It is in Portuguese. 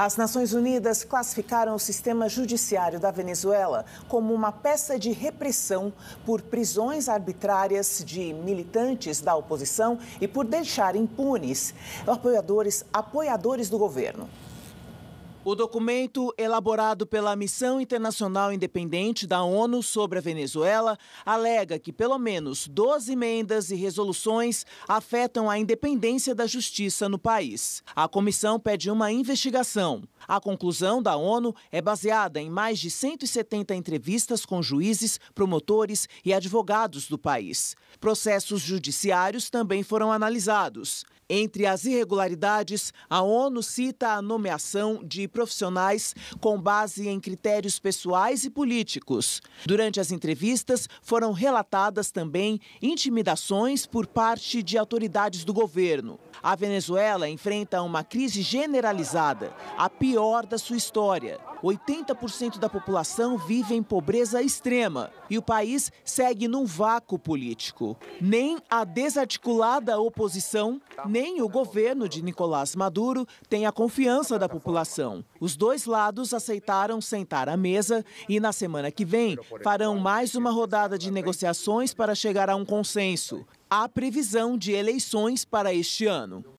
As Nações Unidas classificaram o sistema judiciário da Venezuela como uma peça de repressão por prisões arbitrárias de militantes da oposição e por deixar impunes apoiadores, apoiadores do governo. O documento, elaborado pela Missão Internacional Independente da ONU sobre a Venezuela, alega que pelo menos 12 emendas e resoluções afetam a independência da justiça no país. A comissão pede uma investigação. A conclusão da ONU é baseada em mais de 170 entrevistas com juízes, promotores e advogados do país. Processos judiciários também foram analisados. Entre as irregularidades, a ONU cita a nomeação de profissionais com base em critérios pessoais e políticos. Durante as entrevistas, foram relatadas também intimidações por parte de autoridades do governo. A Venezuela enfrenta uma crise generalizada, a pior da sua história. 80% da população vive em pobreza extrema e o país segue num vácuo político. Nem a desarticulada oposição, nem o governo de Nicolás Maduro tem a confiança da população. Os dois lados aceitaram sentar à mesa e na semana que vem farão mais uma rodada de negociações para chegar a um consenso. Há previsão de eleições para este ano.